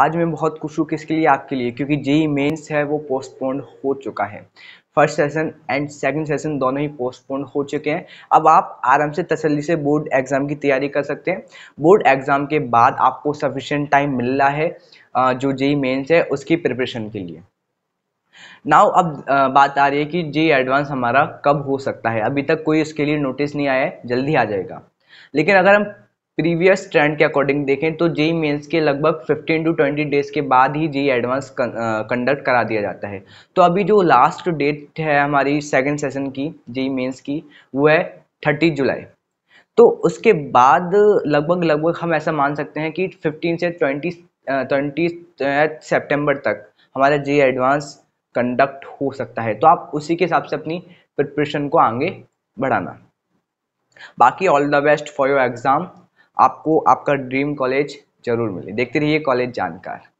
आज मैं बहुत खुश हूँ किसके लिए आपके लिए क्योंकि जेई मेन्स है वो पोस्टपोन हो चुका है first session and second session दोनों ही पोस्टपोन हो चुके हैं अब आप आराम से तसल्ली से बोर्ड एग्ज़ाम की तैयारी कर सकते हैं बोर्ड एग्ज़ाम के बाद आपको सफिशेंट टाइम मिल रहा है जो जेई मेन्स है उसकी प्रिपरेशन के लिए नाउ अब बात आ रही है कि जे एडवांस हमारा कब हो सकता है अभी तक कोई इसके लिए नोटिस नहीं आया है जल्दी आ जाएगा लेकिन अगर हम प्रीवियस ट्रेंड के अकॉर्डिंग देखें तो जेई मेंस के लगभग 15 टू 20 डेज के बाद ही जेई एडवांस कंडक्ट करा दिया जाता है तो अभी जो लास्ट डेट है हमारी सेकंड सेशन की जेई मेंस की वो है थर्टी जुलाई तो उसके बाद लगभग लगभग हम ऐसा मान सकते हैं कि 15 से 20 ट्वेंटी सेप्टेम्बर तक हमारा जे एडवांस कंडक्ट हो सकता है तो आप उसी के हिसाब से अपनी प्रिपरेशन को आगे बढ़ाना बाकी all the best for your exam आपको आपका ड्रीम कॉलेज जरूर मिले देखते रहिए कॉलेज जानकार